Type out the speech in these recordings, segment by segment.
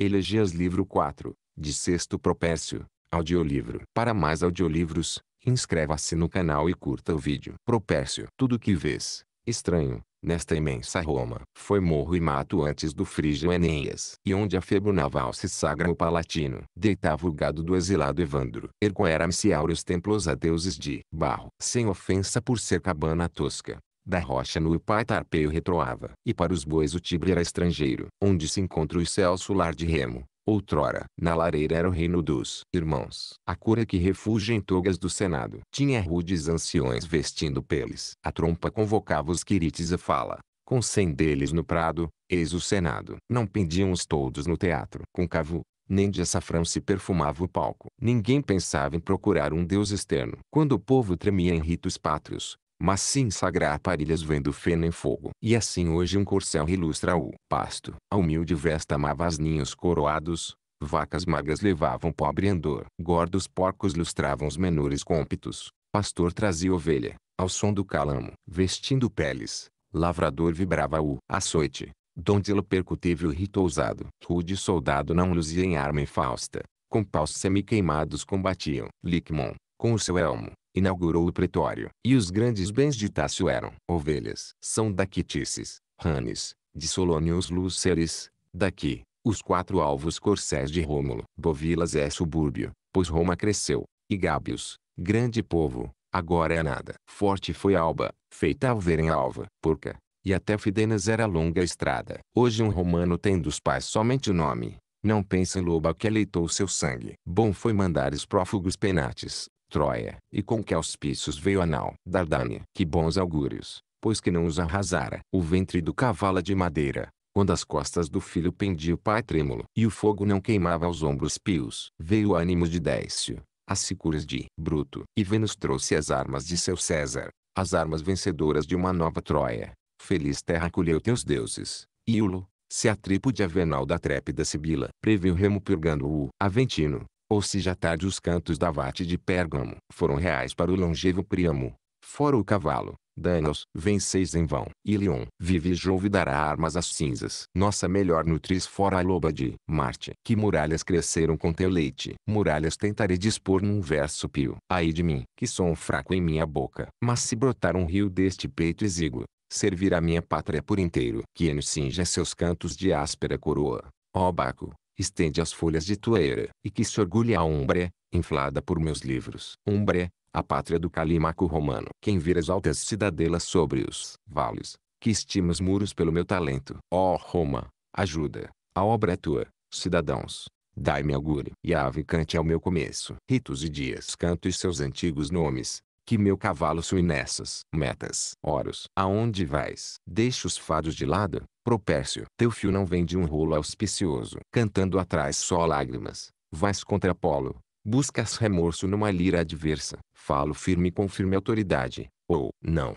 Elegias livro 4, de sexto propécio, audiolivro. Para mais audiolivros, inscreva-se no canal e curta o vídeo. Propércio. Tudo que vês, estranho, nesta imensa Roma, foi morro e mato antes do frígio Enéas, e onde a febo naval se sagra o palatino, deitava o gado do exilado Evandro. Ergo eram-se templos a deuses de barro, sem ofensa por ser cabana tosca, da rocha no pai Tarpeio retroava. E para os bois o Tibre era estrangeiro, onde se encontra o céu solar de Remo. Outrora, na lareira era o reino dos irmãos. A cura que refugia em togas do Senado. Tinha rudes anciões vestindo peles. A trompa convocava os quirites a fala. Com cem deles no prado, eis o Senado. Não pendiam os toldos no teatro. Côncavo, nem de açafrão se perfumava o palco. Ninguém pensava em procurar um deus externo. Quando o povo tremia em ritos pátrios, mas sim sagrar parilhas vendo feno em fogo. E assim hoje um corcel ilustra o pasto. A humilde vesta amava ninhos coroados, vacas magras levavam pobre andor. Gordos porcos lustravam os menores cômpitos, pastor trazia ovelha, ao som do calamo. Vestindo peles, lavrador vibrava o açoite, donde-lo o rito ousado. Rude soldado não luzia em arma infausta, com paus semi-queimados combatiam. Licmon, com o seu elmo, inaugurou o pretório. E os grandes bens de Tácio eram ovelhas, são daquitices, ranes, de Solônio os lúceres, daqui, os quatro alvos corcéis de Rômulo. Bovilas é subúrbio, pois Roma cresceu, e Gábios, grande povo, agora é nada. Forte foi Alba, feita alverem alva, porca, e até Fidenas era longa estrada. Hoje um romano tem dos pais somente o nome. Não pensa em loba que aleitou seu sangue. Bom foi mandar os prófugos penates. Troia, e com que auspícios veio nau, Dardânia, que bons augúrios, pois que não os arrasara. O ventre do cavalo é de madeira, quando as costas do filho pendia o pai trêmulo, e o fogo não queimava os ombros pios. Veio ânimo de Décio, as sicuras de Bruto, e Vênus trouxe as armas de seu César, as armas vencedoras de uma nova Troia. Feliz terra acolheu teus deuses, Iulo, se a trípode avenal da trépida Sibila, previu o remo purgando-o. Aventino, ou se já tarde os cantos da vate de Pérgamo foram reais para o longevo Príamo, fora o cavalo, Danos, venceis em vão. Ilion, vive Jove dará armas às cinzas. Nossa melhor nutriz fora a loba de Marte. Que muralhas cresceram com teu leite. Muralhas tentarei dispor num verso pio. Ai de mim, que sou um fraco em minha boca. Mas se brotar um rio deste peito exíguo, servirá minha pátria por inteiro. Que encinja seus cantos de áspera coroa. Ó Baco, estende as folhas de tua e que se orgulhe a Umbré, inflada por meus livros. Umbré, a pátria do calímaco romano. Quem vira as altas cidadelas sobre os vales, que estima os muros pelo meu talento. Ó oh Roma, ajuda, a obra é tua, cidadãos. Dai-me augúrio, e ave cante ao meu começo. Ritos e dias canto e seus antigos nomes, que meu cavalo sui nessas metas. Horus, aonde vais? Deixa os fados de lado, propércio. Teu fio não vem de um rolo auspicioso. Cantando atrás só lágrimas, vais contra Apolo. Buscas remorso numa lira adversa. Falo firme com firme autoridade. Ou, não,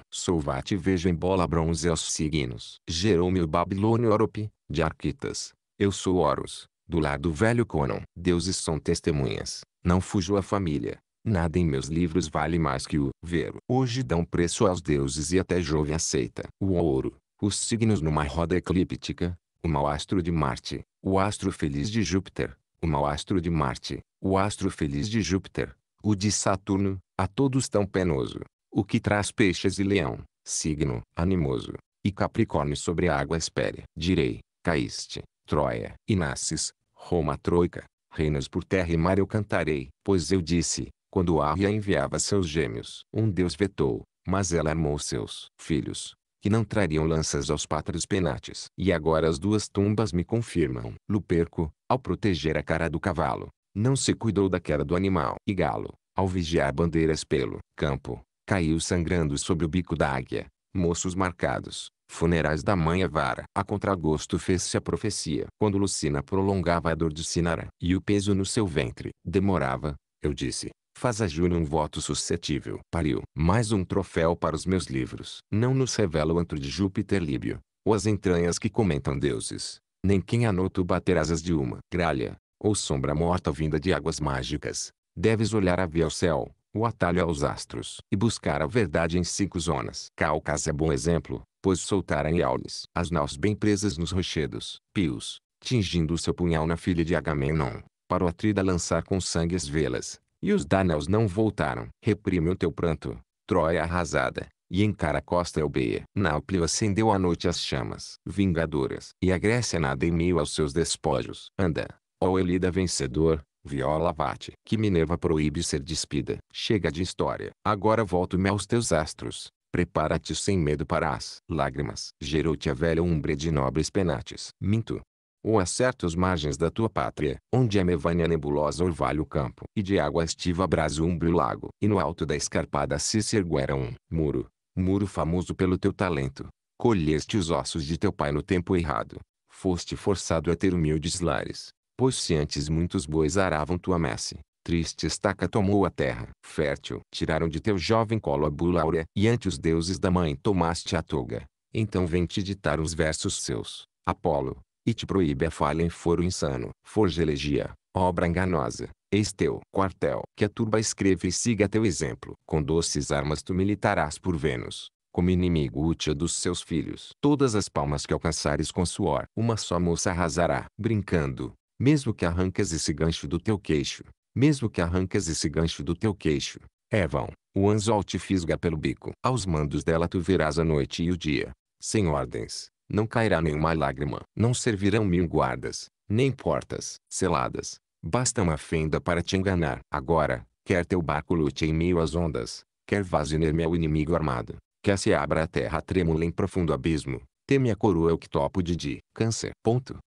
e vejo em bola bronze aos signos. o Babilônio Orope, de Arquitas. Eu sou Horus, do lado velho Conon. Deuses são testemunhas. Não fujo à família. Nada em meus livros vale mais que o ver. Hoje dão preço aos deuses e até Jove aceita. O ouro, os signos numa roda eclíptica, o mau astro de Marte, o astro feliz de Júpiter, o mau astro de Marte, o astro feliz de Júpiter, o de Saturno, a todos tão penoso. O que traz peixes e leão, signo animoso, e Capricórnio sobre a água espere. Direi, caíste, Troia, e nasces, Roma troica, reinas por terra e mar eu cantarei, pois eu disse, quando Arria enviava seus gêmeos. Um deus vetou, mas ela armou seus filhos, que não trariam lanças aos pátrios penates. E agora as duas tumbas me confirmam. Luperco, ao proteger a cara do cavalo, não se cuidou da queda do animal. E Galo, ao vigiar bandeiras pelo campo, caiu sangrando sob o bico da águia. Moços marcados, funerais da mãe Avara. A contragosto fez-se a profecia. Quando Lucina prolongava a dor de Sinara e o peso no seu ventre demorava, eu disse, faz a Júlia um voto suscetível. Pariu. Mais um troféu para os meus livros. Não nos revela o antro de Júpiter Líbio, ou as entranhas que comentam deuses, nem quem anoto bater asas de uma gralha, ou sombra morta vinda de águas mágicas. Deves olhar a via ao céu, o atalho aos astros, e buscar a verdade em cinco zonas. Calcas é bom exemplo, pois soltaram Iaules as naus bem presas nos rochedos. Pius, tingindo seu punhal na filha de Agamenon, para o Atrida lançar com sangue as velas, e os dáneos não voltaram. Reprime o teu pranto, Troia arrasada. E encara a costa Elbeia. Náuplio acendeu à noite as chamas vingadoras. E a Grécia nada em meio aos seus despojos. Anda, ó Elida vencedor, Viola vate, que Minerva proíbe ser despida. Chega de história. Agora volto-me aos teus astros. Prepara-te sem medo para as lágrimas. Gerou-te a velha umbra de nobres penates. Minto, ou a certas margens da tua pátria, onde a Mevânia nebulosa orvalha o campo, e de água estiva brasumbra o lago, e no alto da escarpada se serguera um muro, muro famoso pelo teu talento. Colheste os ossos de teu pai no tempo errado. Foste forçado a ter humildes lares, pois se antes muitos bois aravam tua messe, triste estaca tomou a terra, fértil, tiraram de teu jovem colo a bula áurea, e ante os deuses da mãe tomaste a toga. Então vem te ditar uns versos seus, Apolo, e te proíbe a falha em foro insano, elegia, obra enganosa, eis teu quartel. Que a turba escreva e siga teu exemplo. Com doces armas tu militarás por Vênus, como inimigo útil dos seus filhos. Todas as palmas que alcançares com suor, uma só moça arrasará. Brincando, mesmo que arrancas esse gancho do teu queixo, mesmo que arrancas esse gancho do teu queixo, Evão, o anzol te fisga pelo bico. Aos mandos dela tu verás a noite e o dia, sem ordens, não cairá nenhuma lágrima. Não servirão mil guardas, nem portas seladas. Basta uma fenda para te enganar. Agora, quer teu barco lute em meio às ondas, quer vás inerme ao inimigo armado, quer se abra a terra trêmula em profundo abismo, teme a coroa é o que topo de di. Câncer. Ponto.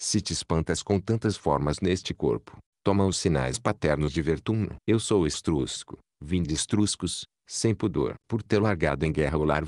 Se te espantas com tantas formas neste corpo, toma os sinais paternos de Vertuno. Eu sou estrusco, vim de estruscos, sem pudor, por ter largado em guerra o lar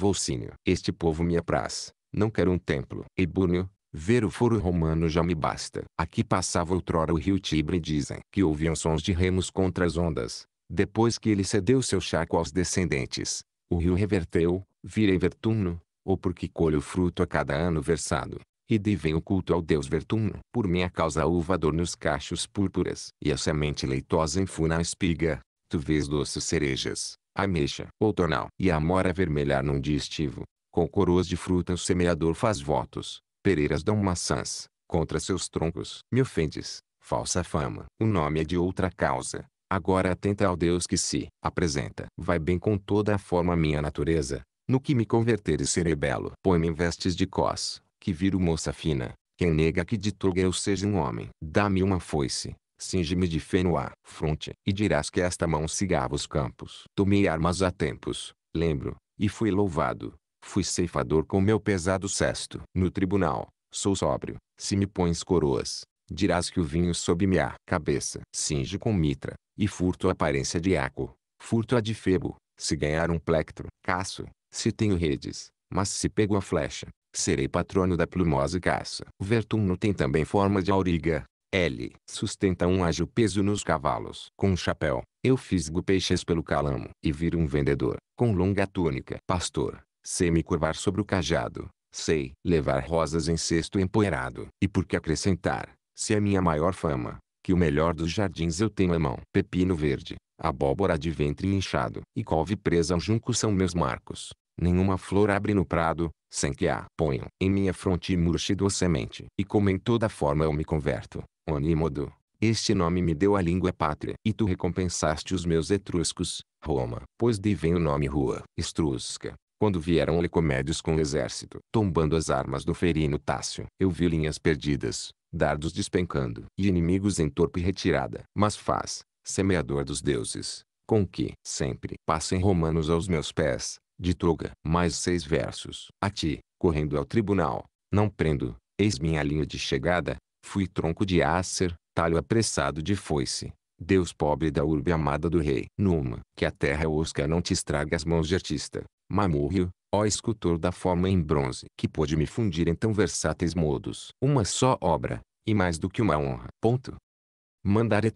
Este povo me apraz, não quero um templo. Ebúnio, ver o foro romano já me basta. Aqui passava outrora o rio Tibre e dizem que ouviam sons de remos contra as ondas. Depois que ele cedeu seu charco aos descendentes, o rio reverteu, virei Vertumno, ou porque colho fruto a cada ano versado, e devem o culto ao deus Vertumno. Por minha causa a uva dor nos cachos púrpuras, e a semente leitosa enfuna a espiga, tu vês doces cerejas, ameixa, outonal, e a mora vermelhar num dia estivo, com coroas de fruta o semeador faz votos. Pereiras dão maçãs. Contra seus troncos. Me ofendes. Falsa fama. O nome é de outra causa. Agora atenta ao Deus que se apresenta. Vai bem com toda a forma minha natureza. No que me converteres serei belo. Põe-me em vestes de cós, que viro moça fina. Quem nega que de toga eu seja um homem. Dá-me uma foice. Singe-me de feno à fronte. E dirás que esta mão cigava os campos. Tomei armas há tempos, lembro, e fui louvado. Fui ceifador com meu pesado cesto. No tribunal, sou sóbrio. Se me pões coroas, dirás que o vinho sob minha cabeça. Singe com mitra, e furto a aparência de Iaco. Furto a de Febo, se ganhar um plectro. Caço, se tenho redes, mas se pego a flecha, serei patrono da plumosa caça. O vertumno tem também forma de auriga. L. Sustenta um ágil peso nos cavalos. Com um chapéu, eu fisgo peixes pelo calamo. E viro um vendedor, com longa túnica. Pastor, Sei me curvar sobre o cajado, sei levar rosas em cesto empoeirado. E por que acrescentar, se é minha maior fama, que o melhor dos jardins eu tenho à é mão. Pepino verde, abóbora de ventre inchado e couve presa ao junco são meus marcos. Nenhuma flor abre no prado, sem que a ponham em minha fronte murchido semente. E como em toda forma eu me converto, onímodo, este nome me deu a língua pátria. E tu recompensaste os meus etruscos, Roma. Pois vem o nome rua estrusca. Quando vieram Lecomédios com o exército, tombando as armas do ferino Tácio, eu vi linhas perdidas, dardos despencando, e inimigos em torpe retirada. Mas faz, semeador dos deuses, com que sempre passem romanos aos meus pés, de toga. Mais seis versos. A ti, correndo ao tribunal, não prendo, eis minha linha de chegada, fui tronco de ácer, talho apressado de foice. Deus pobre da urbe amada do rei. Numa, que a terra osca não te estrague as mãos de artista, Mamurrio, ó escultor da forma em bronze, que pôde me fundir em tão versáteis modos uma só obra, e mais do que uma honra. Ponto.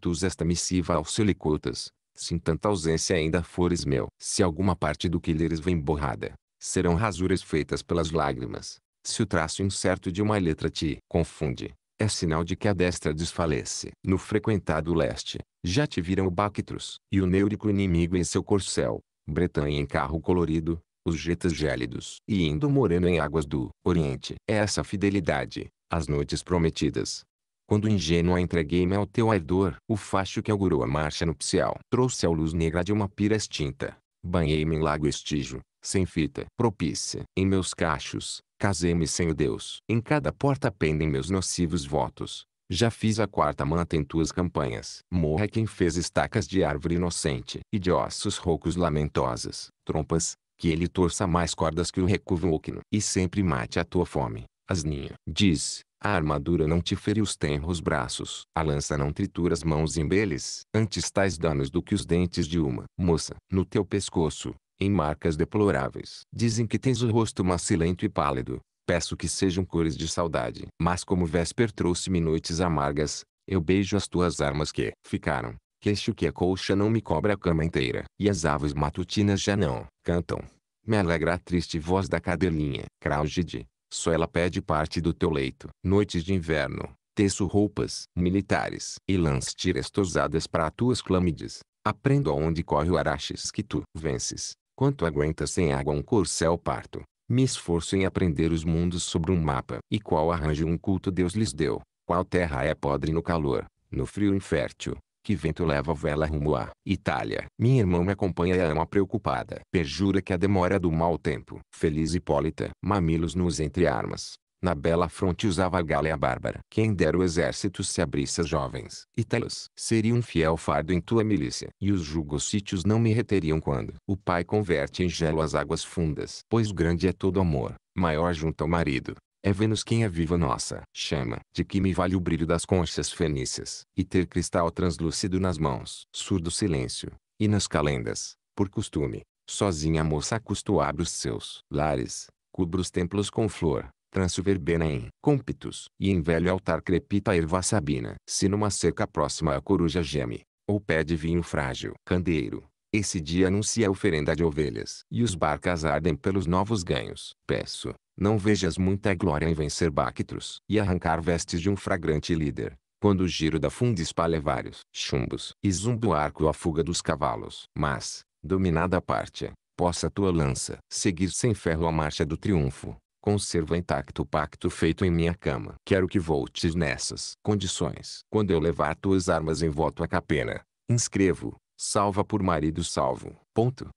tu esta missiva aos silicotas, se em tanta ausência ainda fores meu. Se alguma parte do que leres vem borrada, serão rasuras feitas pelas lágrimas. Se o traço incerto de uma letra te confunde, é sinal de que a destra desfalece. No frequentado leste, já te viram o Bactros e o neurico inimigo em seu corcel, Bretanha em carro colorido, os jetas gélidos e indo moreno em águas do Oriente. É essa fidelidade, as noites prometidas. Quando ingênua entreguei-me ao teu ardor, o facho que augurou a marcha nupcial trouxe a luz negra de uma pira extinta. Banhei-me em lago estígio, sem fita propícia. Em meus cachos, casei-me sem o Deus. Em cada porta pendem meus nocivos votos. Já fiz a quarta manta em tuas campanhas. Morra quem fez estacas de árvore inocente e de ossos roucos lamentosas, trompas, que ele torça mais cordas que o recuvocno e sempre mate a tua fome. Asninha diz, a armadura não te feriu os tenros braços. A lança não tritura as mãos em beles. Antes tais danos do que os dentes de uma moça. No teu pescoço, em marcas deploráveis. Dizem que tens o rosto macilento e pálido peço que sejam cores de saudade. Mas como vésper trouxe-me noites amargas, eu beijo as tuas armas que ficaram. Queixo que a colcha não me cobra a cama inteira. E as aves matutinas já não cantam. Me alegra a triste voz da cadelinha. Cráugide, só ela pede parte do teu leito. Noites de inverno, teço roupas militares. E lance tiras tosadas para as tuas clâmides. Aprendo aonde corre o araxes que tu vences. Quanto aguentas sem água um corcel parto. Me esforço em aprender os mundos sobre um mapa. E qual arranjo um culto Deus lhes deu. Qual terra é podre no calor, no frio infértil. Que vento leva a vela rumo a Itália. Minha irmã me acompanha e ama é preocupada. Perjura que a demora do mau tempo. Feliz Hipólita. Mamilos nus entre armas. Na bela fronte usava a galha bárbara. Quem dera o exército se abrisse jovens. E seria um fiel fardo em tua milícia. E os jugocítios não me reteriam quando. O pai converte em gelo as águas fundas. Pois grande é todo amor, maior junto ao marido. É Vênus quem aviva nossa chama, de que me vale o brilho das conchas fenícias, e ter cristal translúcido nas mãos. Surdo silêncio, e nas calendas, por costume, sozinha a moça custo abre os seus lares, cubra os templos com flor, transverbena em cómpitos e em velho altar crepita a erva sabina. Se numa cerca próxima a coruja geme, ou pede vinho frágil. candeiro Esse dia anuncia a oferenda de ovelhas, e os barcas ardem pelos novos ganhos. Peço, não vejas muita glória em vencer Bactros, e arrancar vestes de um fragrante líder, quando o giro da funda espalha vários chumbos, e zumba o arco a fuga dos cavalos. Mas, dominada a parte, possa tua lança seguir sem ferro a marcha do triunfo, Conserva intacto o pacto feito em minha cama. Quero que voltes nessas condições. Quando eu levar tuas armas em voto a capena, inscrevo, salva por marido salvo. Ponto.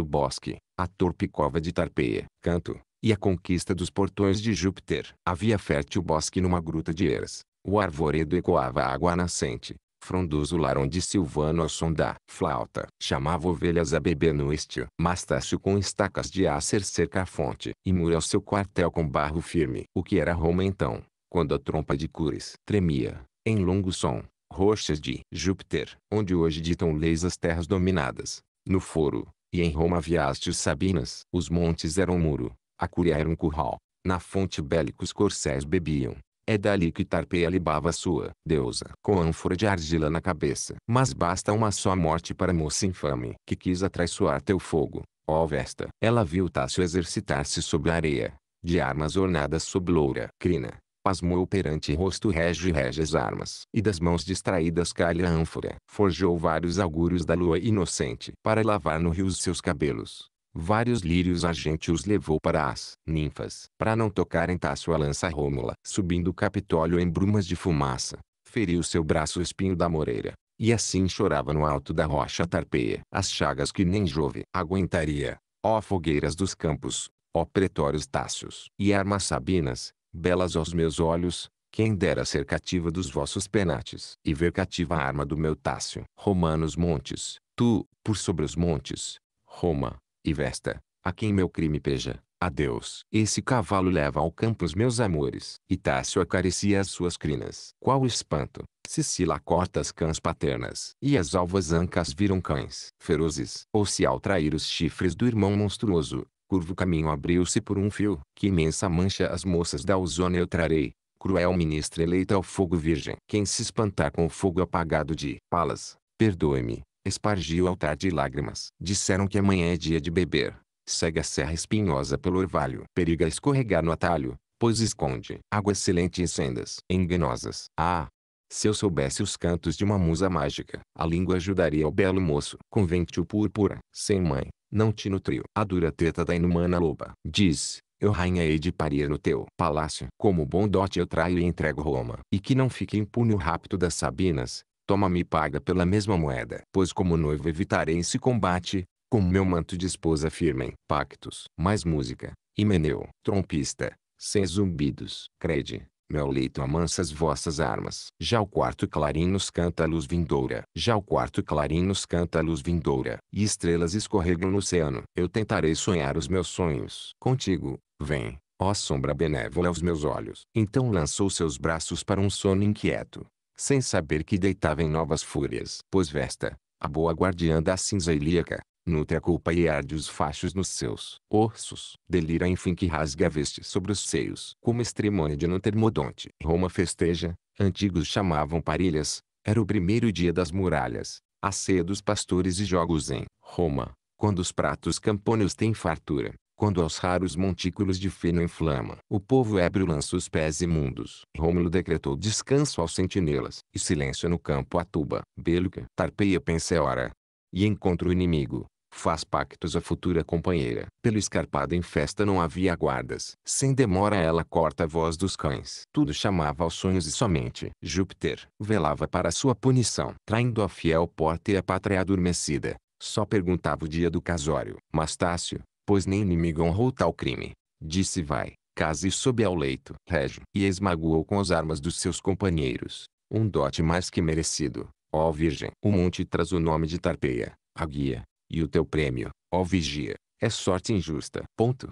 o bosque, a torpe cova de Tarpeia, canto, e a conquista dos portões de Júpiter. Havia fértil bosque numa gruta de Eras. O arvoredo ecoava a água nascente, frondoso lar onde Silvano ao som da flauta chamava ovelhas a beber no estio. Mas com estacas de ácer cerca a fonte e mura o seu quartel com barro firme. O que era Roma então, quando a trompa de Cures tremia, em longo som, rochas de Júpiter, onde hoje ditam leis as terras dominadas, no foro, e em Roma havia os sabinas. Os montes eram muro, a Cúria era um curral, na fonte bélicos corcéis bebiam, é dali que Tarpeia libava sua deusa com ânfora de argila na cabeça. Mas basta uma só morte para a moça infame que quis atraiçoar teu fogo, ó Vesta. Ela viu Tácio exercitar-se sobre a areia, de armas ornadas sob loura crina. Pasmou perante rosto régio e régias armas. E das mãos distraídas calha ânfora. Forjou vários augúrios da lua inocente para lavar no rio os seus cabelos. Vários lírios a gente os levou para as ninfas, para não tocarem tá sua lança Rômula. Subindo o Capitólio em brumas de fumaça, feriu seu braço espinho da moreira. E assim chorava no alto da rocha tarpeia. As chagas que nem Jove aguentaria, ó fogueiras dos campos, ó pretórios tácios. E armas sabinas, belas aos meus olhos, quem dera ser cativa dos vossos penates, e ver cativa a arma do meu Tácio. Romanos montes, tu, por sobre os montes, Roma, e vesta, a quem meu crime peja, adeus. Esse cavalo leva ao campo os meus amores. E Tácio acaricia as suas crinas. Qual espanto! Sicila corta as cãs paternas. E as alvas ancas viram cães ferozes. Ou se ao trair os chifres do irmão monstruoso, curvo caminho abriu-se por um fio. Que imensa mancha as moças da ozônia eu trarei cruel ministra eleita ao fogo virgem. Quem se espantar com o fogo apagado de Palas, perdoe-me, Espargiu altar de lágrimas. Disseram que amanhã é dia de beber. Segue a serra espinhosa pelo orvalho. Periga escorregar no atalho, pois esconde água excelente e sendas enganosas. Ah! Se eu soubesse os cantos de uma musa mágica, a língua ajudaria o belo moço. Convente-o púrpura, sem mãe, não te nutriu. A dura treta da inumana loba. Diz, eu rainha hei de parir no teu palácio. Como bom dote eu traio e entrego Roma. E que não fique impune o rapto das Sabinas, Toma-me paga pela mesma moeda. Pois como noivo evitarei esse combate, com meu manto de esposa firmem pactos. Mais música, Himeneu, trompista, sem zumbidos. Crede, meu leito amansa as vossas armas. Já o quarto clarim nos canta a luz vindoura. Já o quarto clarim nos canta a luz vindoura. E estrelas escorregam no oceano. Eu tentarei sonhar os meus sonhos. Contigo, vem, ó sombra benévola aos meus olhos. Então lançou seus braços para um sono inquieto sem saber que deitava em novas fúrias. Pois Vesta, a boa guardiã da cinza ilíaca, nutre a culpa e arde os fachos nos seus ossos. Delira enfim que rasga a veste sobre os seios. Como extremônia de no termodonte. Roma festeja, antigos chamavam parilhas, era o primeiro dia das muralhas, a ceia dos pastores e jogos em Roma, quando os pratos campônios têm fartura quando aos raros montículos de feno inflama. O povo ébrio lança os pés imundos. Rômulo decretou descanso aos sentinelas, e silêncio no campo atuba. Beluca tarpeia penseora, é e encontra o inimigo. Faz pactos a futura companheira. Pelo escarpado em festa não havia guardas. Sem demora ela corta a voz dos cães. Tudo chamava aos sonhos e somente Júpiter velava para sua punição. Traindo a fiel porta e a pátria adormecida. Só perguntava o dia do casório. Mas Tácio, pois nem inimigo honrou tal crime. Disse vai, case sob ao leito. Régio. E esmagou com as armas dos seus companheiros. Um dote mais que merecido. Ó Virgem. O monte traz o nome de Tarpeia, a guia. E o teu prêmio, ó Vigia, é sorte injusta. Ponto.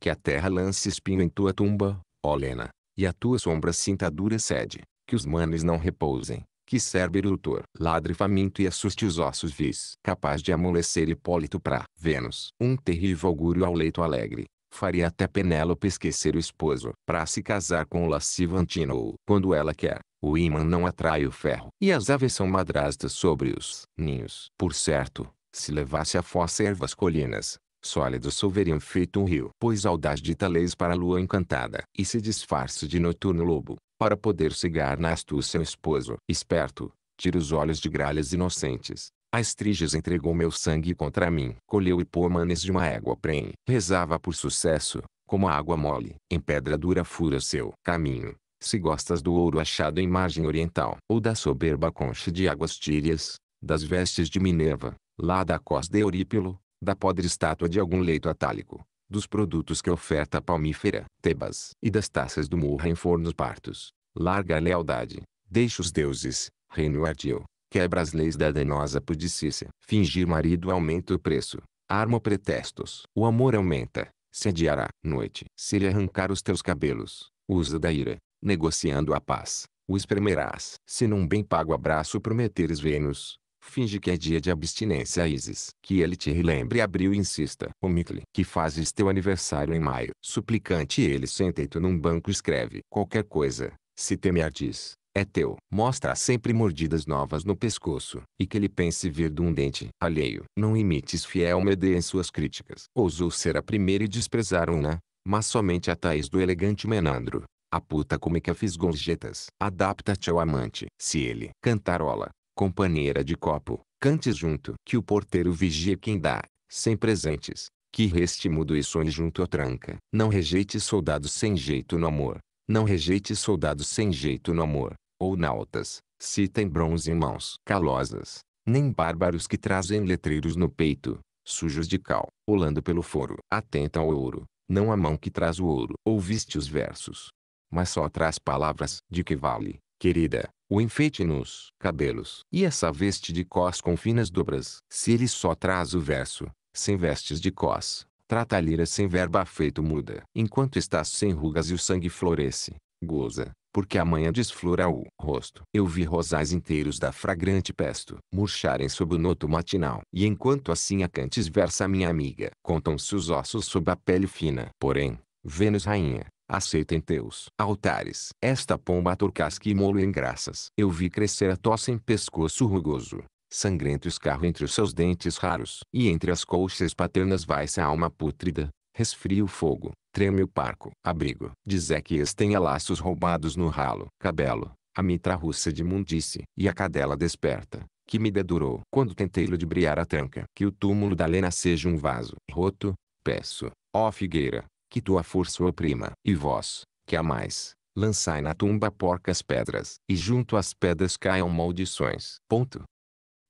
Que a terra lance espinho em tua tumba, ó Lena. E a tua sombra cintadura dura sede. Que os manes não repousem que serve doutor, ladre faminto e assuste os ossos vis, capaz de amolecer Hipólito pra Vênus. Um terrível augúrio ao leito alegre, faria até Penélope esquecer o esposo, para se casar com o lascivo Antínoo. Quando ela quer, o ímã não atrai o ferro, e as aves são madrastas sobre os ninhos. Por certo, se levasse a fossa ervas colinas, sólidos solveriam feito um rio. Pois audaz dita leis para a lua encantada, e se disfarce de noturno lobo, para poder cegar na astúcia o esposo. Esperto, tira os olhos de gralhas inocentes. A estriges entregou meu sangue contra mim. Colheu hipomanes de uma égua pren. Rezava por sucesso, como a água mole. Em pedra dura fura seu caminho. Se gostas do ouro achado em margem oriental, ou da soberba concha de águas tírias, das vestes de Minerva, lá da costa de Eurípilo, da podre estátua de algum leito atálico, dos produtos que oferta a palmífera, Tebas, e das taças do murra em fornos partos. Larga a lealdade, deixa os deuses, reino ardil, quebra as leis da danosa pudicícia. Fingir marido aumenta o preço, arma pretextos. O amor aumenta, se adiará Noite, se ele arrancar os teus cabelos, usa da ira, negociando a paz, o espremerás. Se num bem pago abraço prometeres Vênus, Finge que é dia de abstinência Isis. Que ele te relembre abril e insista. O lhe que fazes teu aniversário em maio. Suplicante ele sentado te num banco escreve. Qualquer coisa, se temer diz, é teu. Mostra sempre mordidas novas no pescoço, e que ele pense vir de um dente alheio. Não imites fiel fielmente em suas críticas. Ousou ser a primeira e desprezaram-na, né? mas somente a tais do elegante Menandro. A puta cômica é fiz gorjetas. Adapta-te ao amante. Se ele cantarola, companheira de copo, cantes junto. Que o porteiro vigia quem dá, sem presentes, que reste mudo e sonhe junto à tranca. Não rejeite soldados sem jeito no amor, não rejeite soldados sem jeito no amor, ou nautas, citem bronze em mãos calosas, nem bárbaros que trazem letreiros no peito, sujos de cal, olando pelo foro. Atenta ao ouro, não a mão que traz o ouro. Ouviste os versos, mas só traz palavras. De que vale, querida, o enfeite nos cabelos e essa veste de cós com finas dobras. Se ele só traz o verso, sem vestes de cós, trata a lira sem verba feito muda. Enquanto está sem rugas e o sangue floresce, goza, porque amanhã desflora o rosto. Eu vi rosais inteiros da fragrante pesto murcharem sob o noto matinal. E enquanto assim a cantes versa minha amiga, contam-se os ossos sob a pele fina. Porém, Vênus rainha, aceita em teus altares. Esta pomba torcasque e molo em graças. Eu vi crescer a tosse em pescoço rugoso, sangrento escarro entre os seus dentes raros. E entre as colchas paternas vai-se a alma pútrida, resfria o fogo, treme o parco. Abrigo de que tenha laços roubados no ralo. Cabelo, a mitra russa de mundice. E a cadela desperta, que me dedurou. Quando tentei ludibriar a tranca. Que o túmulo da Lena seja um vaso. Roto, peço, ó figueira, que tua força oprima. E vós, que amais, lançai na tumba porcas pedras, e junto às pedras caiam maldições. Ponto.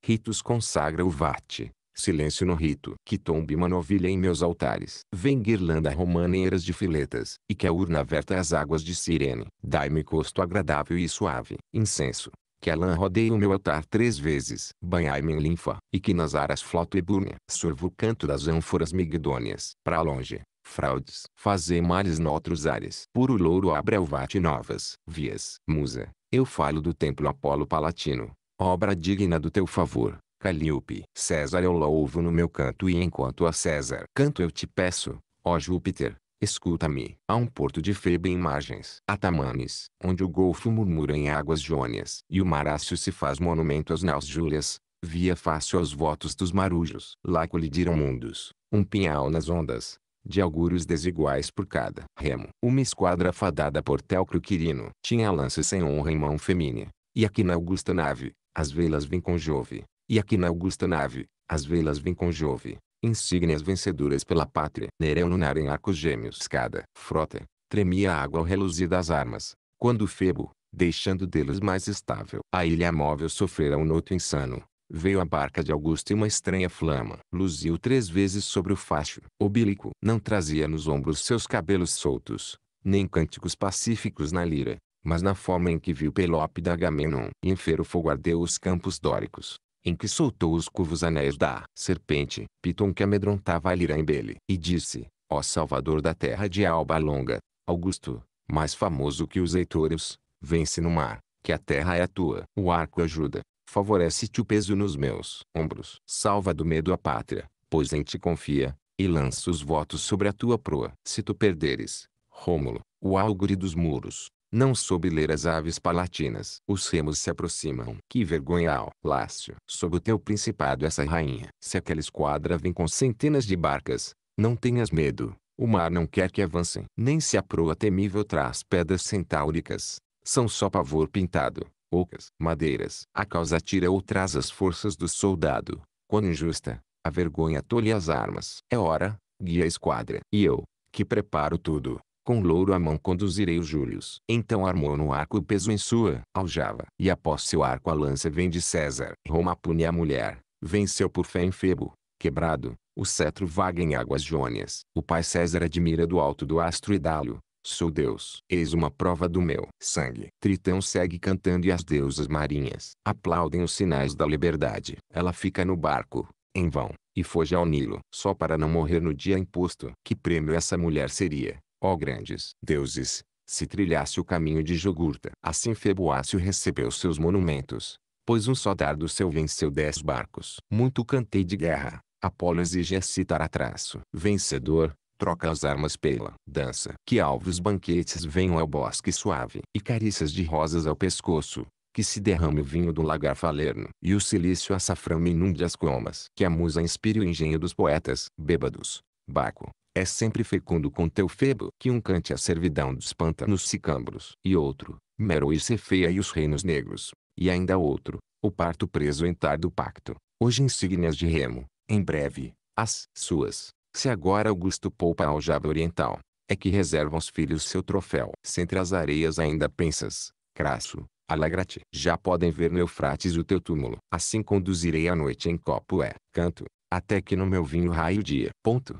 Ritos consagra o vate. Silêncio no rito. Que tombe manovilha em meus altares. Vem guirlanda romana em eras de filetas. E que a urna verta as águas de sirene. Dai-me costo agradável e suave. Incenso. Que a lã rodeie o meu altar três vezes. Banhai-me em linfa. E que nas aras flauto e búrnia. Sorvo o canto das ânforas migdôneas. para longe fraudes. Fazer males noutros ares. Puro louro abre vate novas. Vias. Musa, eu falo do templo Apolo Palatino. Obra digna do teu favor. Calíope. César eu louvo no meu canto e enquanto a César canto eu te peço, ó Júpiter, escuta-me. Há um porto de febre em margens. Atamanes, onde o golfo murmura em águas jônias. E o marácio se faz monumento às naus júlias, via fácil aos votos dos marujos. Lá colidiram mundos, um pinhal nas ondas, de augúrios desiguais por cada remo. Uma esquadra fadada por Telcro Quirino tinha lança sem honra em mão femínea. E aqui na augusta nave, as velas vêm com Jove. E aqui na augusta nave, as velas vêm com Jove. Insígnias vencedoras pela pátria. Nereu lunar em arcos gêmeos. Escada. Frota. Tremia a água ao reluzir das armas. Quando Febo, deixando deles mais estável. A ilha móvel sofrera um noto insano. Veio a barca de Augusto e uma estranha flama. Luziu três vezes sobre o facho. Oblíquo. Não trazia nos ombros seus cabelos soltos, nem cânticos pacíficos na lira, mas na forma em que viu Pelope da Agamenon. Infero fogo ardeu os campos dóricos, em que soltou os curvos anéis da serpente, Piton que amedrontava a lira em Bele. E disse, ó salvador da terra de Alba Longa, Augusto, mais famoso que os heitores, vence no mar, que a terra é a tua. O arco ajuda, favorece-te o peso nos meus ombros. Salva do medo a pátria, pois em ti confia, e lança os votos sobre a tua proa. Se tu perderes, Rômulo, o álgore dos muros, não soube ler as aves palatinas. Os remos se aproximam. Que ao Lácio. Sob o teu principado essa rainha. Se aquela esquadra vem com centenas de barcas, não tenhas medo. O mar não quer que avancem. Nem se a proa temível traz pedras centáuricas. São só pavor pintado ocas, madeiras. A causa tira ou traz as forças do soldado. Quando injusta, a vergonha tolhe as armas. É hora, guia a esquadra. E eu, que preparo tudo, com louro à mão conduzirei os júlios. Então armou no arco o peso em sua aljava. E após seu arco a lança vem de César. Roma pune a mulher, venceu por fé em Febo, quebrado, o cetro vaga em águas jônias. O pai César admira do alto do astro Idálio, Sou Deus. Eis uma prova do meu sangue. Tritão segue cantando e as deusas marinhas aplaudem os sinais da liberdade. Ela fica no barco, em vão, e foge ao Nilo, só para não morrer no dia imposto. Que prêmio essa mulher seria, ó grandes deuses, se trilhasse o caminho de Jogurta. Assim Feboácio recebeu seus monumentos, pois um só dardo seu venceu dez barcos. Muito cantei de guerra. Apolo exige a citar traço. Vencedor, Troca as armas pela dança. Que alvos banquetes venham ao bosque suave. E carícias de rosas ao pescoço. Que se derrame o vinho do lagar falerno. E o silício açafrão inunde as comas. Que a musa inspire o engenho dos poetas, bêbados. Baco, é sempre fecundo com teu febo. Que um cante a servidão dos pântanos sicambros. E outro, Mero e Cefeia e os reinos negros. E ainda outro, o parto preso em tardo pacto. Hoje insígnias de remo, em breve, as suas se agora Augusto poupa a aljava oriental, é que reserva aos filhos seu troféu. Se entre as areias ainda pensas, Crasso, alegra-te. Já podem ver no Eufrates o teu túmulo. Assim conduzirei a noite em copo é, canto, até que no meu vinho raio o dia. Ponto.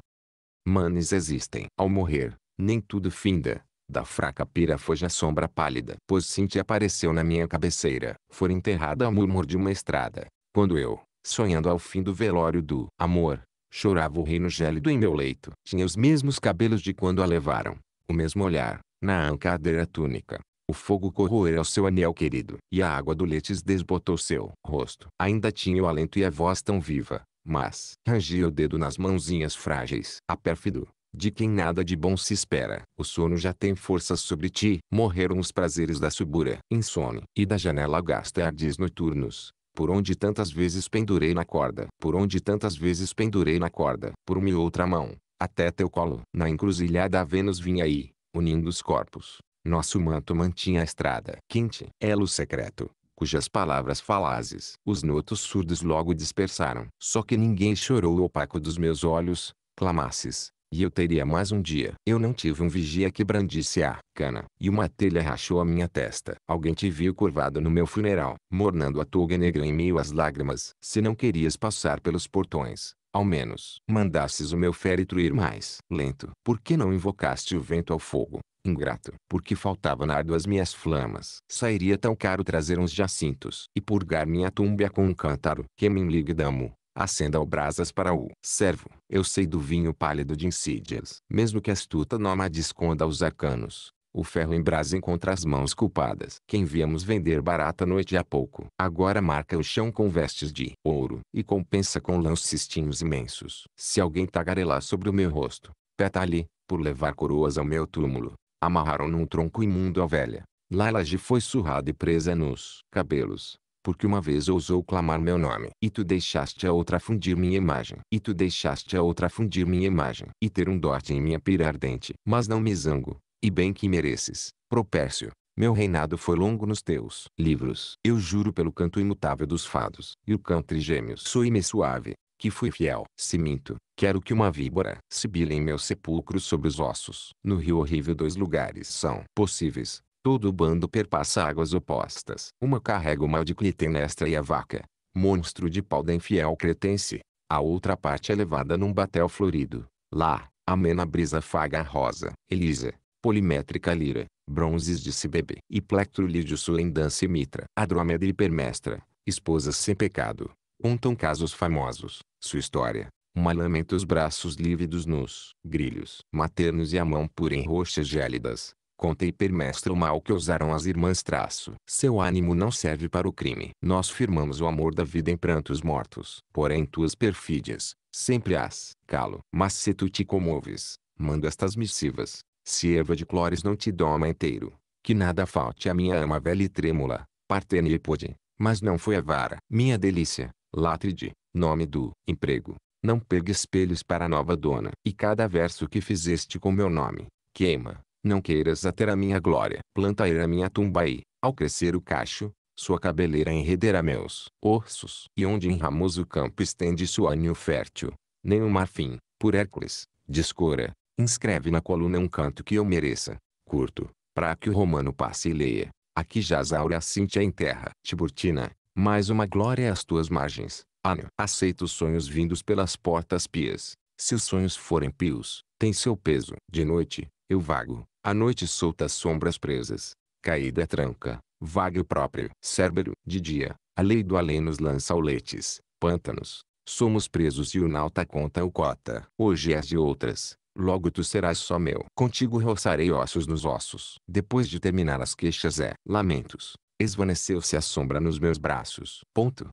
Manes existem. Ao morrer, nem tudo finda. Da fraca pira foge a sombra pálida. Pois Cintia apareceu na minha cabeceira. Fora enterrada ao murmur de uma estrada. Quando eu, sonhando ao fim do velório do amor, Chorava o reino gélido em meu leito. Tinha os mesmos cabelos de quando a levaram. O mesmo olhar. Na anca a túnica. O fogo corroer o seu anel querido. E a água do letes desbotou seu rosto. Ainda tinha o alento e a voz tão viva. Mas rangia o dedo nas mãozinhas frágeis. A pérfido de quem nada de bom se espera. O sono já tem força sobre ti. Morreram os prazeres da subura, insone e da janela gasta ardis noturnos por onde tantas vezes pendurei na corda, por onde tantas vezes pendurei na corda, por uma e outra mão, até teu colo. Na encruzilhada a Vênus vinha aí, unindo os corpos. Nosso manto mantinha a estrada Quinte, Elo secreto, cujas palavras falazes os notos surdos logo dispersaram. Só que ninguém chorou o opaco dos meus olhos, clamasses, e eu teria mais um dia. Eu não tive um vigia que brandisse a cana. E uma telha rachou a minha testa. Alguém te viu curvado no meu funeral, mornando a toga negra em meio às lágrimas. Se não querias passar pelos portões, ao menos, mandasses o meu féretro ir mais lento. Por que não invocaste o vento ao fogo? Ingrato. Porque faltava nardo as minhas flamas. Sairia tão caro trazer uns jacintos e purgar minha tumba com um cântaro. Que me ligue damo o brasas para o servo. Eu sei do vinho pálido de insídias. Mesmo que astuta nômade esconda os arcanos, o ferro em brasa encontra as mãos culpadas. Quem viemos vender barata noite há pouco. Agora marca o chão com vestes de ouro. E compensa com lãs cistinhos imensos. Se alguém tagarelar sobre o meu rosto, peta-lhe, por levar coroas ao meu túmulo. Amarraram num tronco imundo a velha. Lalaji foi surrada e presa nos cabelos porque uma vez ousou clamar meu nome. E tu deixaste a outra fundir minha imagem. E tu deixaste a outra fundir minha imagem. E ter um dote em minha pira ardente. Mas não me zango, e bem que mereces, propércio. Meu reinado foi longo nos teus livros. Eu juro pelo canto imutável dos fados. E o canto gêmeo sou-me suave, que fui fiel. Se minto, quero que uma víbora sibile em meu sepulcro sobre os ossos. No rio horrível dois lugares são possíveis, Todo bando perpassa águas opostas. Uma carrega o mal de Clitemnestra e a vaca, monstro de pau da infiel cretense. A outra parte é levada num batel florido. Lá, amena brisa faga a rosa. Elisa, polimétrica lira, bronzes de Cibebe e plectro lídio sua dança e mitra. Adrômeda e permestra, esposas sem pecado. Contam casos famosos, sua história. Uma lamenta os braços lívidos nos grilhos maternos e a mão pura em roxas gélidas. Conta permestra o mal que ousaram as irmãs traço. Seu ânimo não serve para o crime. Nós firmamos o amor da vida em prantos mortos. Porém tuas perfídias, sempre as, calo. Mas se tu te comoves, manda estas missivas. Se Eva de clores não te doma inteiro, que nada falte a minha ama velha e trêmula, partene pôde. Mas não foi a vara, Minha delícia, látride, nome do emprego. Não pegue espelhos para a nova dona. E cada verso que fizeste com meu nome, queima não queiras ater a minha glória. Planta ir a minha tumba e, ao crescer o cacho, sua cabeleira enredará meus ossos. E onde em ramoso campo estende seu anil fértil, nem o marfim, por Hércules, descora, inscreve na coluna um canto que eu mereça, curto, para que o romano passe e leia. Aqui jaz a aura Cíntia em terra, Tiburtina, mais uma glória às tuas margens. Anio, aceita os sonhos vindos pelas portas pias. Se os sonhos forem pios, tem seu peso. De noite, eu vago, a noite solta as sombras presas. Caída é tranca, vaga o próprio cérebro. De dia, a lei do além nos lança oletes, pântanos. Somos presos e o nauta conta o cota. Hoje és de outras, logo tu serás só meu. Contigo roçarei ossos nos ossos. Depois de terminar as queixas é lamentos. Esvaneceu-se a sombra nos meus braços. Ponto.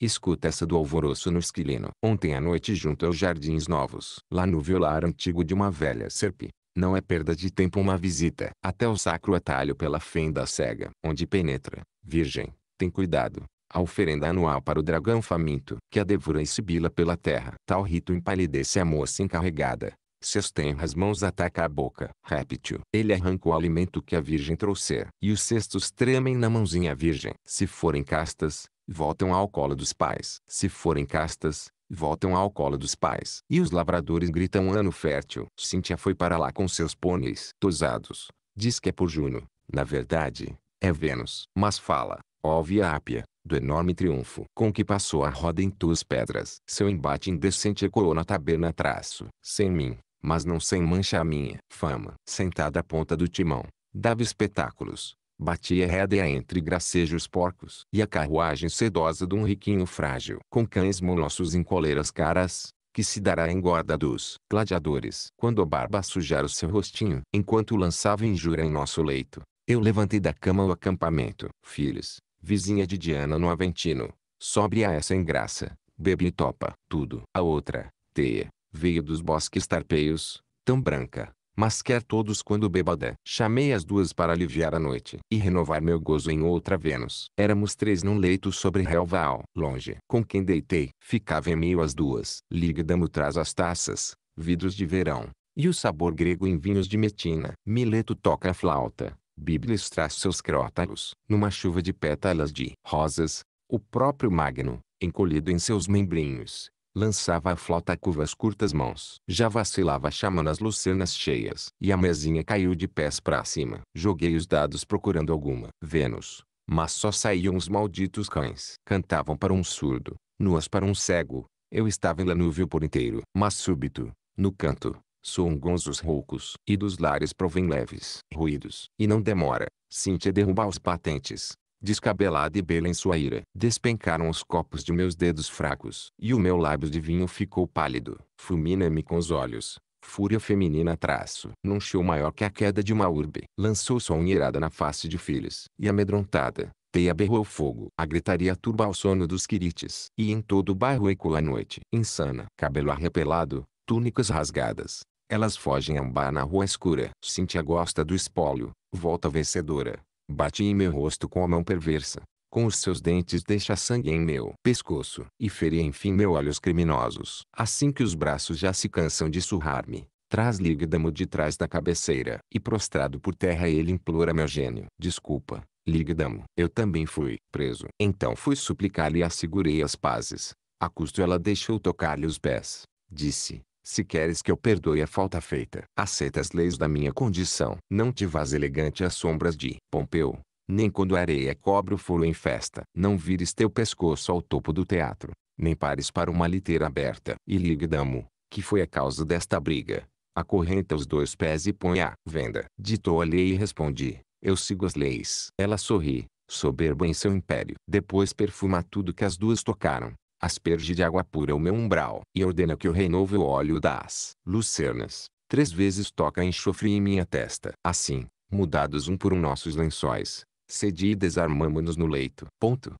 Escuta essa do alvoroço no esquilino. Ontem à noite junto aos jardins novos. Lá no violar antigo de uma velha serpe. Não é perda de tempo uma visita até o sacro atalho pela fenda cega, onde penetra, virgem, tem cuidado, a oferenda anual para o dragão faminto, que a devora e sibila pela terra. Tal rito empalidece a moça encarregada. Se as tenras mãos ataca a boca. Réptil. Ele arranca o alimento que a virgem trouxer. E os cestos tremem na mãozinha virgem. Se forem castas, voltam ao colo dos pais. Se forem castas, voltam ao colo dos pais. E os lavradores gritam ano fértil. Cíntia foi para lá com seus pôneis tosados. Diz que é por Juno. Na verdade, é Vênus. Mas fala, ó via Ápia, do enorme triunfo com que passou a roda em tuas pedras. Seu embate indecente ecoou na taberna traço. Sem mim, mas não sem mancha a minha fama. Sentada à ponta do timão, dava espetáculos Batia rédea entre gracejos porcos e a carruagem sedosa de um riquinho frágil. Com cães molossos em coleiras caras, que se dará engorda dos gladiadores. Quando a barba sujar o seu rostinho, enquanto lançava injúria em nosso leito, eu levantei da cama o acampamento. Filhos, vizinha de Diana no Aventino, sobre a essa engraça, bebe e topa. Tudo. A outra, teia, veio dos bosques tarpeios, tão branca, mas quer todos quando bêbada. Chamei as duas para aliviar a noite e renovar meu gozo em outra Vênus. Éramos três num leito sobre relva ao longe. Com quem deitei, ficava em meio as duas. ligadamo traz as taças, vidros de verão, e o sabor grego em vinhos de metina. Mileto toca a flauta, Biblis traz seus crótalos, numa chuva de pétalas de rosas, o próprio Magno, encolhido em seus membrinhos, lançava a flota a curvas curtas mãos. Já vacilava chamando as lucernas cheias. E a mesinha caiu de pés para cima. Joguei os dados procurando alguma. Vênus. Mas só saíam os malditos cães. Cantavam para um surdo, nuas para um cego. Eu estava em Lanúvio por inteiro. Mas súbito, no canto, soam gonzos roucos. E dos lares provém leves ruídos. E não demora. Cíntia derruba os patentes descabelada e bela em sua ira. Despencaram os copos de meus dedos fracos, e o meu lábio de vinho ficou pálido. Fulmina-me com os olhos, fúria feminina traço, num show maior que a queda de uma urbe. lançou sua unirada na face de filhos, e amedrontada, Teia berrou fogo. A gritaria turba ao sono dos quirites, e em todo o bairro ecoa a noite. Insana, cabelo arrepelado, túnicas rasgadas. Elas fogem a um bar na rua escura. Cintia gosta do espólio, volta vencedora. Bati em meu rosto com a mão perversa. Com os seus dentes deixa sangue em meu pescoço. E feria enfim meus olhos criminosos. Assim que os braços já se cansam de surrar-me, traz Lígdamo de trás da cabeceira. E prostrado por terra ele implora meu gênio. Desculpa, Lígdamo. Eu também fui preso. Então fui suplicar-lhe e assegurei as pazes. A custo ela deixou tocar-lhe os pés. Disse, se queres que eu perdoe a falta feita, aceita as leis da minha condição. Não te vás elegante às sombras de Pompeu, nem quando a areia cobre o furo em festa. Não vires teu pescoço ao topo do teatro, nem pares para uma liteira aberta. E ligue Damo que foi a causa desta briga, acorrenta os dois pés e põe a venda. Ditou a lei e respondi, eu sigo as leis. Ela sorri, soberba em seu império. Depois perfuma tudo que as duas tocaram asperge de água pura o meu umbral, e ordena que eu renove o óleo das lucernas. Três vezes toca enxofre em minha testa. Assim, mudados um por um nossos lençóis, cedi e desarmamo-nos no leito. Ponto.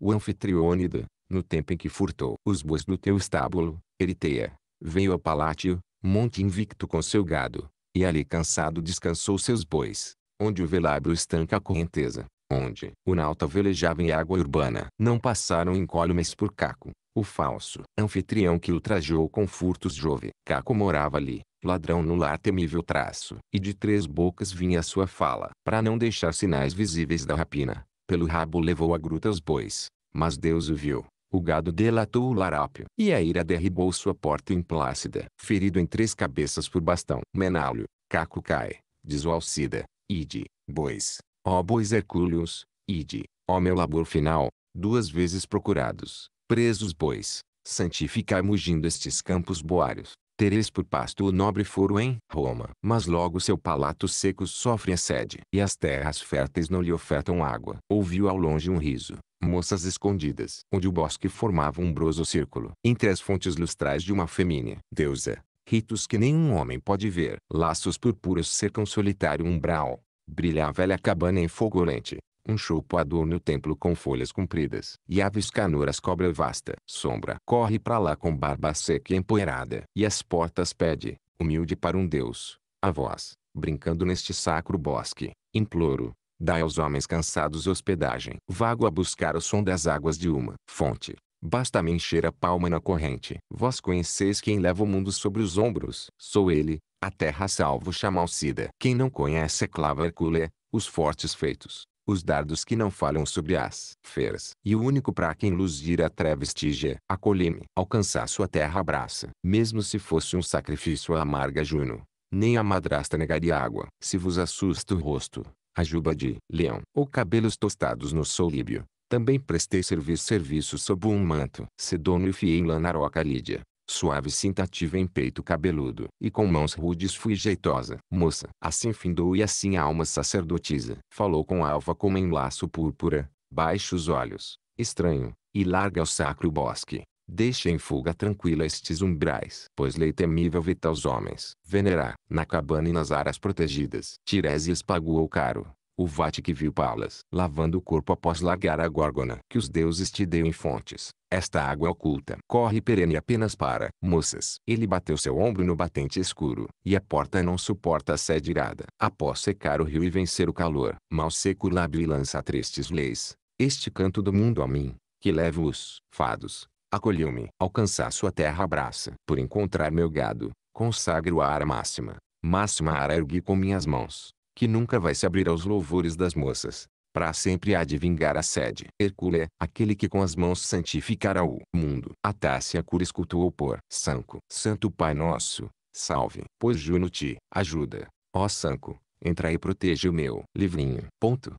O anfitriônida, no tempo em que furtou os bois do teu estábulo, Eriteia, veio ao palácio, monte invicto com seu gado, e ali cansado descansou seus bois, onde o velabro estanca a correnteza onde o nauta velejava em água urbana. Não passaram incólumes por Caco, o falso anfitrião que ultrajou com furtos Jove. Caco morava ali, ladrão no lar temível traço. E de três bocas vinha a sua fala. Para não deixar sinais visíveis da rapina, pelo rabo levou a gruta os bois. Mas Deus o viu. O gado delatou o larápio. E a ira derribou sua porta implácida. Ferido em três cabeças por bastão. Menálio, Caco cai, diz o Alcida. Ide, bois, Ó bois hercúleos, ide, ó meu labor final, duas vezes procurados, presos bois, santificai mugindo estes campos boários. Tereis por pasto o nobre foro em Roma. Mas logo seu palato seco sofre a sede. E as terras férteis não lhe ofertam água. Ouviu ao longe um riso. Moças escondidas. Onde o bosque formava um broso círculo. Entre as fontes lustrais de uma femínea. Deusa. Ritos que nenhum homem pode ver. Laços purpuros cercam solitário umbral. Brilha a velha cabana em fogo lente, Um chopo adorna o templo com folhas compridas. E aves canoras cobra vasta. Sombra corre para lá com barba seca e empoeirada. E as portas pede, humilde para um deus. A voz, brincando neste sacro bosque, imploro. Dai aos homens cansados hospedagem. Vago a buscar o som das águas de uma fonte. Basta-me encher a palma na corrente. Vós conheceis quem leva o mundo sobre os ombros. Sou ele, a terra salvo Chamalcida. Quem não conhece a clava Hercúlea, os fortes feitos, os dardos que não falham sobre as feras. E o único para quem luzir a travestígia. a me Alcançar sua terra abraça. Mesmo se fosse um sacrifício à amarga Juno. Nem a madrasta negaria água. Se vos assusta o rosto, a juba de leão ou cabelos tostados no sol líbio. Também prestei serviço serviço sob um manto. Sedônio e fiei em lanaroca lídia suave sintativa em peito cabeludo, e com mãos rudes fui jeitosa. Moça, assim findou e assim a alma sacerdotisa. Falou com alva como em laço púrpura, baixa os olhos, estranho, e larga ao sacro bosque. Deixa em fuga tranquila estes umbrais, pois lei temível vê aos homens. Venerar, na cabana e nas áreas protegidas. Tiresias pagou o caro, o vate que viu Palas, lavando o corpo após largar a górgona. Que os deuses te deu em fontes, esta água oculta corre perene apenas para moças. Ele bateu seu ombro no batente escuro, e a porta não suporta a sede irada. Após secar o rio e vencer o calor, mal seco o lábio e lança tristes leis. Este canto do mundo a mim, que levo os fados, acolheu-me. Alcançar sua terra abraça. Por encontrar meu gado, consagro a ara máxima. Máxima ara ergui com minhas mãos, que nunca vai se abrir aos louvores das moças para sempre há de vingar a sede. Hercule, aquele que com as mãos santificará o mundo. Atácia cura escutou por Sanco. Santo Pai Nosso, salve. Pois Juno te ajuda. Ó Sanco, entra e protege o meu livrinho. Ponto.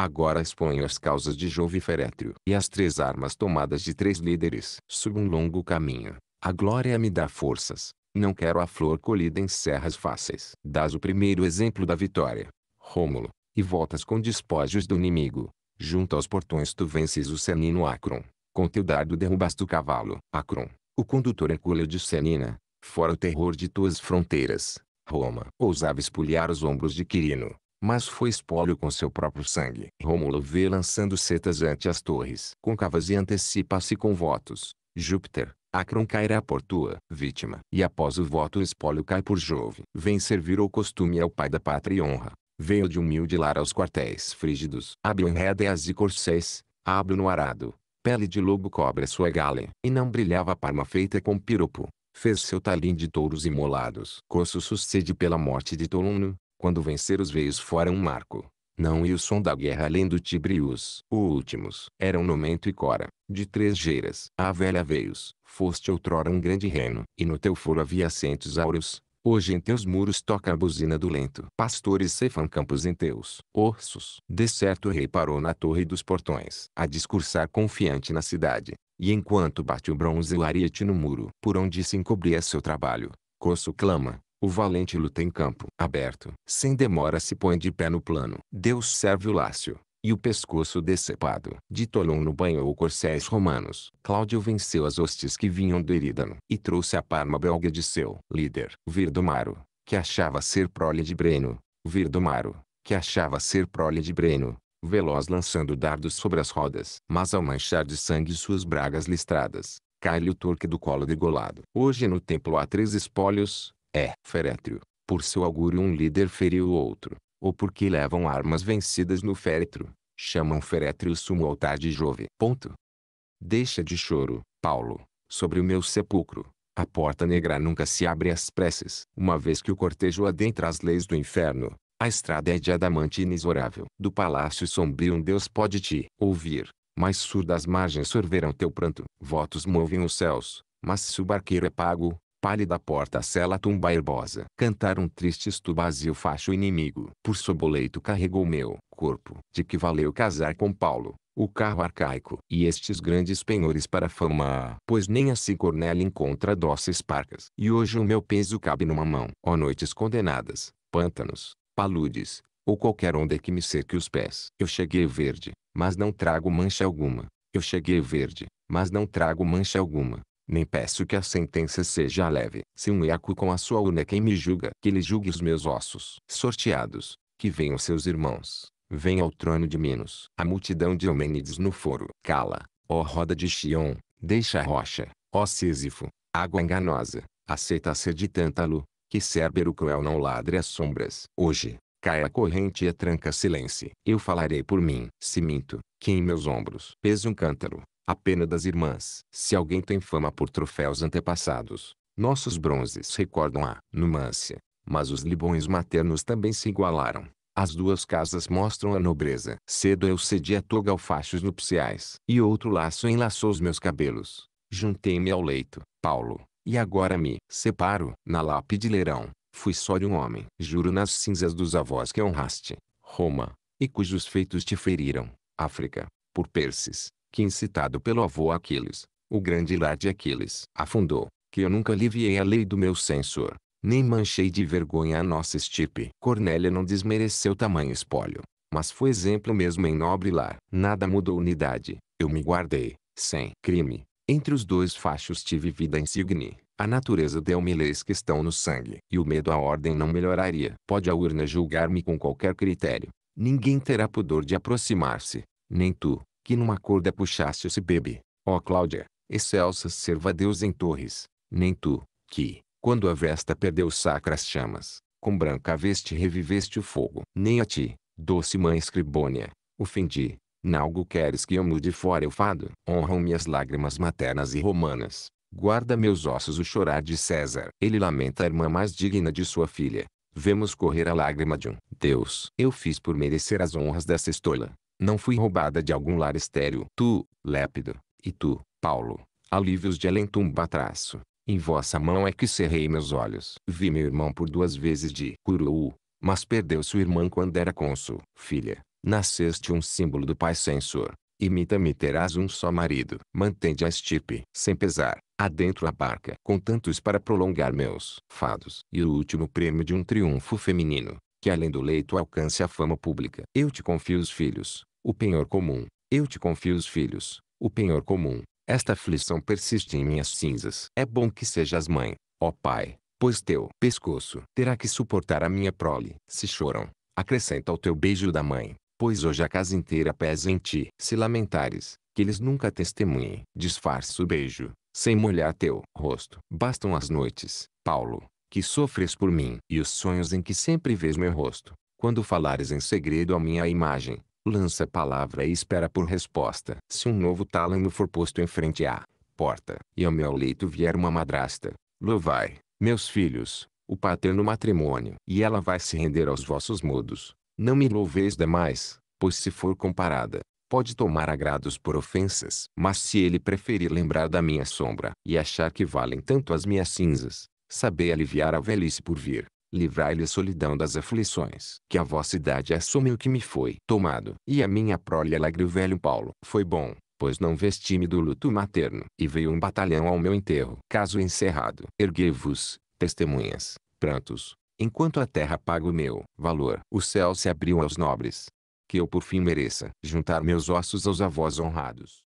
Agora exponho as causas de Jove e Ferétrio e as três armas tomadas de três líderes. Subo um longo caminho. A glória me dá forças. Não quero a flor colhida em serras fáceis. Dás o primeiro exemplo da vitória. Rômulo, e voltas com despojos do inimigo. Junto aos portões tu vences o senino Acron, com teu dardo derrubas do cavalo. Acron, o condutor hercúleo de Senina, fora o terror de tuas fronteiras. Roma ousava espulhar os ombros de Quirino, mas foi espólio com seu próprio sangue. Rômulo vê lançando setas ante as torres côncavas e antecipa-se com votos. Júpiter, Acron cairá por tua vítima. E após o voto o espólio cai por Jove. Vem servir o costume ao pai da pátria e honra. Veio de humilde lar aos quartéis frígidos. Hábil em rédeas e corcéis, hábil no arado. Pele de lobo cobra sua gale. E não brilhava parma feita com piropo. Fez seu talim de touros imolados. Coço sucede pela morte de Tolumno, quando vencer os veios fora um marco. Não e o som da guerra além do Tibrius. O últimos eram Nomento e Cora, de três geiras. A velha veios, foste outrora um grande reino. E no teu foro havia assentos áureos, Hoje em teus muros toca a buzina do lento. Pastores ceifam campos em teus ossos. De certo o rei parou na torre dos portões. A discursar confiante na cidade. E enquanto bate o bronze e o ariete no muro. Por onde se encobria seu trabalho. Corso clama. O valente luta em campo aberto. Sem demora se põe de pé no plano. Deus serve o lácio e o pescoço decepado. De Tolon no banho ou corcéis romanos, Cláudio venceu as hostes que vinham do Erídano e trouxe a Parma belga de seu líder. Virdomaro, que achava ser prole de Breno. Virdomaro, que achava ser prole de Breno, veloz lançando dardos sobre as rodas. Mas ao manchar de sangue suas bragas listradas, cai-lhe o torque do colo degolado. Hoje no templo há três espólios, é, Ferétrio, por seu augúrio um líder feriu o outro ou porque levam armas vencidas no féretro, chamam féretro o sumo altar de Jove. Ponto. Deixa de choro, Paulo, sobre o meu sepulcro. A porta negra nunca se abre às preces. Uma vez que o cortejo adentra as leis do inferno, a estrada é de adamante inexorável. Do palácio sombrio um Deus pode te ouvir, mas surdas margens sorverão teu pranto. Votos movem os céus, mas se o barqueiro é pago, Pálida porta cela tumba herbosa. Cantaram tristes tubazio facho inimigo. Por soboleito carregou meu corpo. De que valeu casar com Paulo, o carro arcaico. E estes grandes penhores para fama. Pois nem assim Cornélia encontra dóceis parcas. E hoje o meu peso cabe numa mão. Ó noites condenadas, pântanos, paludes, ou qualquer onda que me cerque os pés. Eu cheguei verde, mas não trago mancha alguma. Eu cheguei verde, mas não trago mancha alguma. Nem peço que a sentença seja leve. Se um eco com a sua urna quem me julga, que ele julgue os meus ossos. Sorteados, que venham seus irmãos. Venha ao trono de Minos. A multidão de Eumênides no foro. Cala, ó roda de Xion, deixa a rocha, ó Sísifo, água enganosa, aceita a sede de Tântalo, que Cérbero cruel não ladre as sombras. Hoje, cai a corrente e a tranca silêncio. Eu falarei por mim. Se minto, que em meus ombros pesa um cântaro, a pena das irmãs. Se alguém tem fama por troféus antepassados, nossos bronzes recordam a numância, mas os libões maternos também se igualaram. As duas casas mostram a nobreza. Cedo eu cedi a toga ao fachos nupciais, e outro laço enlaçou os meus cabelos. Juntei-me ao leito, Paulo, e agora me separo. Na lápide leirão, fui só de um homem. Juro nas cinzas dos avós que honraste, Roma, e cujos feitos te feriram, África, por Perses, que incitado pelo avô Aquiles, o grande lar de Aquiles, afundou, que eu nunca aliviei a lei do meu censor, nem manchei de vergonha a nossa estipe. Cornélia não desmereceu tamanho espólio, mas foi exemplo mesmo em nobre lar. Nada mudou unidade, eu me guardei, sem crime. Entre os dois fachos tive vida insigne. A natureza deu-me leis que estão no sangue. E o medo à ordem não melhoraria. Pode a urna julgar-me com qualquer critério. Ninguém terá pudor de aproximar-se. Nem tu, que numa corda é puxasse se bebe. Ó Cláudia, excelsa serva Deus em torres, nem tu, que, quando a vesta perdeu sacras chamas, com branca veste reviveste o fogo. Nem a ti, doce mãe escribônia, ofendi, nalgo queres que eu mude fora o fado. Honram-me as lágrimas maternas e romanas, guarda meus ossos o chorar de César. Ele lamenta a irmã mais digna de sua filha, vemos correr a lágrima de um Deus. Eu fiz por merecer as honras dessa estola, não fui roubada de algum lar estéril. Tu, Lépido, e tu, Paulo, alívios de alentumba traço. Em vossa mão é que cerrei meus olhos. Vi meu irmão por duas vezes de curu, mas perdeu sua irmã quando era cônsul. Filha, nasceste um símbolo do pai censor. Imita-me terás um só marido. Mantende a estipe, sem pesar, adentro a barca. Com tantos para prolongar meus fados. E o último prêmio de um triunfo feminino que além do leito alcance a fama pública. Eu te confio os filhos, o penhor comum. Eu te confio os filhos, o penhor comum. Esta aflição persiste em minhas cinzas. É bom que sejas mãe, ó pai, pois teu pescoço terá que suportar a minha prole. Se choram, acrescenta ao teu beijo da mãe, pois hoje a casa inteira pesa em ti. Se lamentares, que eles nunca testemunhem, Disfarce o beijo, sem molhar teu rosto. Bastam as noites, Paulo, que sofres por mim, e os sonhos em que sempre vês meu rosto. Quando falares em segredo à minha imagem, lança a palavra e espera por resposta. Se um novo tálamo for posto em frente à porta, e ao meu leito vier uma madrasta, louvai, meus filhos, o paterno matrimônio, e ela vai se render aos vossos modos. Não me louveis demais, pois se for comparada, pode tomar agrados por ofensas. Mas se ele preferir lembrar da minha sombra e achar que valem tanto as minhas cinzas, Sabei aliviar a velhice por vir. Livrai-lhe a solidão das aflições. Que a vossa idade assume o que me foi tomado. E a minha prole alegre o velho Paulo. Foi bom, pois não vesti-me do luto materno. E veio um batalhão ao meu enterro. Caso encerrado. Erguei-vos, testemunhas, prantos. Enquanto a terra paga o meu valor. O céu se abriu aos nobres. Que eu por fim mereça juntar meus ossos aos avós honrados.